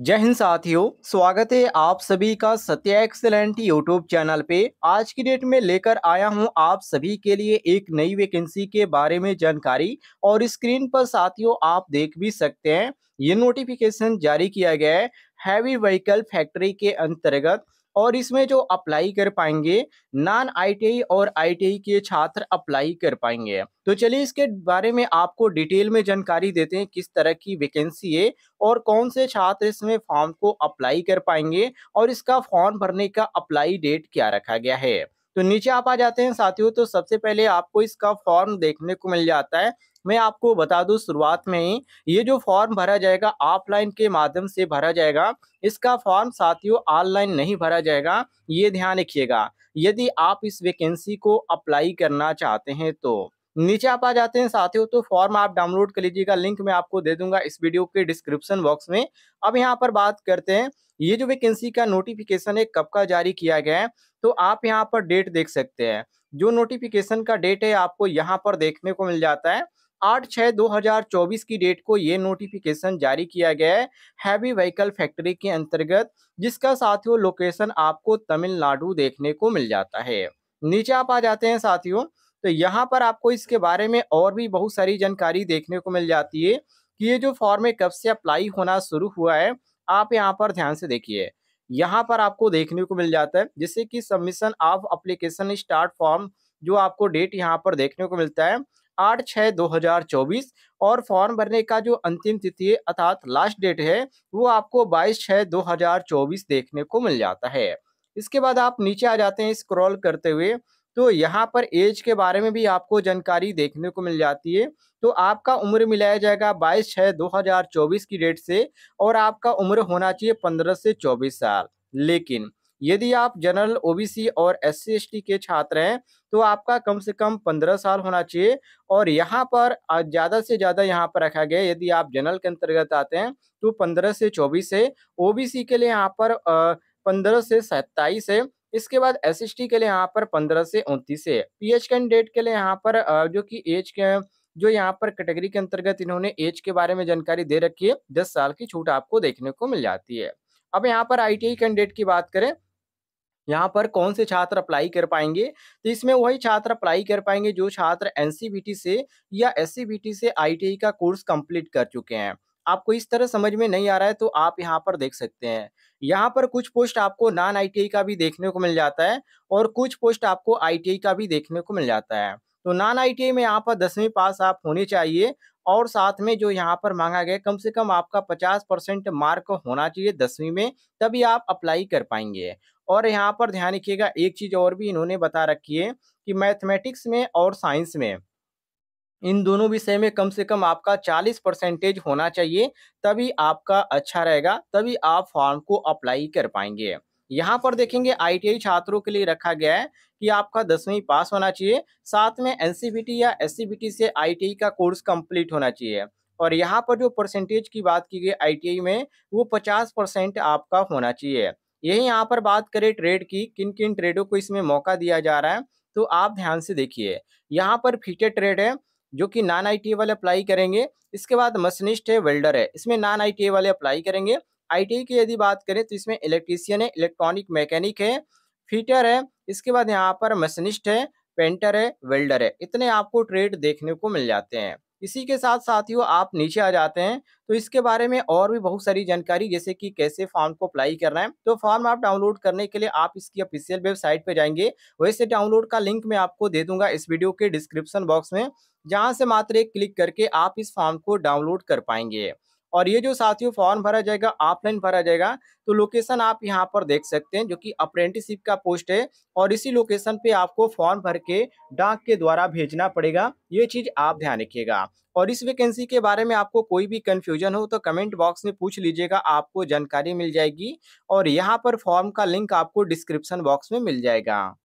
जय हिंद साथियों स्वागत है आप सभी का सत्या एक्सलेंट यूट्यूब चैनल पे आज की डेट में लेकर आया हूं आप सभी के लिए एक नई वैकेंसी के बारे में जानकारी और स्क्रीन पर साथियों आप देख भी सकते हैं ये नोटिफिकेशन जारी किया गया है हैवी व्हीकल फैक्ट्री के अंतर्गत और इसमें जो अप्लाई कर पाएंगे नॉन आईटीआई और आईटीआई के छात्र अप्लाई कर पाएंगे तो चलिए इसके बारे में आपको डिटेल में जानकारी देते हैं किस तरह की वैकेंसी है और कौन से छात्र इसमें फॉर्म को अप्लाई कर पाएंगे और इसका फॉर्म भरने का अप्लाई डेट क्या रखा गया है तो नीचे आप आ जाते हैं साथियों तो सबसे पहले आपको इसका फॉर्म देखने को मिल जाता है मैं आपको बता दूं शुरुआत में ही ये जो फॉर्म भरा जाएगा ऑफलाइन के माध्यम से भरा जाएगा इसका फॉर्म साथियों ऑनलाइन नहीं भरा जाएगा ये ध्यान रखिएगा यदि आप इस वैकेंसी को अप्लाई करना चाहते हैं तो नीचे आप आ जाते हैं साथियों तो फॉर्म आप डाउनलोड कर लीजिएगा लिंक मैं आपको दे दूंगा इस वीडियो के डिस्क्रिप्शन बॉक्स में अब यहाँ पर बात करते हैं ये जो वैकेंसी का नोटिफिकेशन है कब का जारी किया गया है तो आप यहाँ पर डेट देख सकते हैं जो नोटिफिकेशन का डेट है आपको यहाँ पर देखने को मिल जाता है आठ छः दो हज़ार चौबीस की डेट को ये नोटिफिकेशन जारी किया गया है हैवी व्हीकल फैक्ट्री के अंतर्गत जिसका साथियों लोकेशन आपको तमिलनाडु देखने को मिल जाता है नीचे आप आ जाते हैं साथियों तो यहाँ पर आपको इसके बारे में और भी बहुत सारी जानकारी देखने को मिल जाती है कि ये जो फॉर्म है कब से अप्लाई होना शुरू हुआ है आप यहाँ पर ध्यान से देखिए यहाँ पर आपको देखने को मिल जाता है जैसे कि submission of application start form जो आपको डेट यहाँ पर देखने को मिलता है आठ छः दो हजार चौबीस और फॉर्म भरने का जो अंतिम तिथि है अर्थात लास्ट डेट है वो आपको बाईस छः दो हजार चौबीस देखने को मिल जाता है इसके बाद आप नीचे आ जाते हैं स्क्रॉल करते हुए तो यहाँ पर एज के बारे में भी आपको जानकारी देखने को मिल जाती है तो आपका उम्र मिलाया जाएगा 22 छः 2024 की डेट से और आपका उम्र होना चाहिए 15 से 24 साल लेकिन यदि आप जनरल ओबीसी और एस सी के छात्र हैं तो आपका कम से कम पंद्रह साल होना चाहिए और यहाँ पर ज़्यादा से ज़्यादा यहाँ पर रखा गया यदि आप जनरल के अंतर्गत आते हैं तो पंद्रह से चौबीस है ओ के लिए यहाँ पर पंद्रह से सत्ताईस है इसके बाद एस के लिए यहाँ पर पंद्रह से उनतीस है पी कैंडिडेट के लिए यहाँ पर जो कि एज के जो यहाँ पर कैटेगरी के अंतर्गत इन्होंने एज के बारे में जानकारी दे रखी है दस साल की छूट आपको देखने को मिल जाती है अब यहाँ पर आईटीआई कैंडिडेट की बात करें यहाँ पर कौन से छात्र अप्लाई कर पाएंगे तो इसमें वही छात्र अप्लाई कर पाएंगे जो छात्र एनसीबीटी से या एस से आईटीआई का कोर्स कंप्लीट कर चुके हैं आपको इस तरह समझ में नहीं आ रहा है तो आप यहाँ पर देख सकते हैं यहाँ पर कुछ पोस्ट आपको नॉन आईटीआई का भी देखने को मिल जाता है और कुछ पोस्ट आपको आईटीआई का भी देखने को मिल जाता है तो नॉन आईटीआई में यहाँ पर दसवीं पास आप होने चाहिए और साथ में जो यहाँ पर मांगा गया कम से कम आपका पचास परसेंट मार्क होना चाहिए दसवीं में तभी आप अप्लाई कर पाएंगे और यहाँ पर ध्यान रखिएगा एक चीज़ और भी इन्होंने बता रखी है कि मैथमेटिक्स में और साइंस में इन दोनों विषय में कम से कम आपका 40 परसेंटेज होना चाहिए तभी आपका अच्छा रहेगा तभी आप फॉर्म को अप्लाई कर पाएंगे यहाँ पर देखेंगे आईटीआई छात्रों के लिए रखा गया है कि आपका दसवीं पास होना चाहिए साथ में एनसीबीटी या एस से आई का कोर्स कम्प्लीट होना चाहिए और यहाँ पर जो परसेंटेज की बात की गई आईटीआई में वो 50 परसेंट आपका होना चाहिए यही यहाँ पर बात करें ट्रेड की किन किन ट्रेडों को इसमें मौका दिया जा रहा है तो आप ध्यान से देखिए यहाँ पर फीचर ट्रेड है जो कि नॉन आई वाले अप्लाई करेंगे इसके बाद मशीनिस्ट है वेल्डर है इसमें नॉन आई वाले अप्लाई करेंगे आई की यदि बात करें तो इसमें इलेक्ट्रीसियन है इलेक्ट्रॉनिक मैकेनिक है फिटर है इसके बाद यहाँ पर मशीनिस्ट है पेंटर है वेल्डर है इतने आपको ट्रेड देखने को मिल जाते हैं इसी के साथ साथ ही आप नीचे आ जाते हैं तो इसके बारे में और भी बहुत सारी जानकारी जैसे कि कैसे फॉर्म को अप्लाई करना है तो फॉर्म आप डाउनलोड करने के लिए आप इसकी ऑफिशियल वेबसाइट पर जाएंगे वैसे डाउनलोड का लिंक मैं आपको दे दूंगा इस वीडियो के डिस्क्रिप्शन बॉक्स में जहाँ से मात्र एक क्लिक करके आप इस फॉर्म को डाउनलोड कर पाएंगे और ये जो साथियों फॉर्म भरा जाएगा ऑफलाइन भरा जाएगा तो लोकेशन आप यहाँ पर देख सकते हैं जो कि अप्रेंटिसिप का पोस्ट है और इसी लोकेशन पे आपको फॉर्म भर के डाक के द्वारा भेजना पड़ेगा ये चीज़ आप ध्यान रखिएगा और इस वैकेंसी के बारे में आपको कोई भी कन्फ्यूजन हो तो कमेंट बॉक्स में पूछ लीजिएगा आपको जानकारी मिल जाएगी और यहाँ पर फॉर्म का लिंक आपको डिस्क्रिप्शन बॉक्स में मिल जाएगा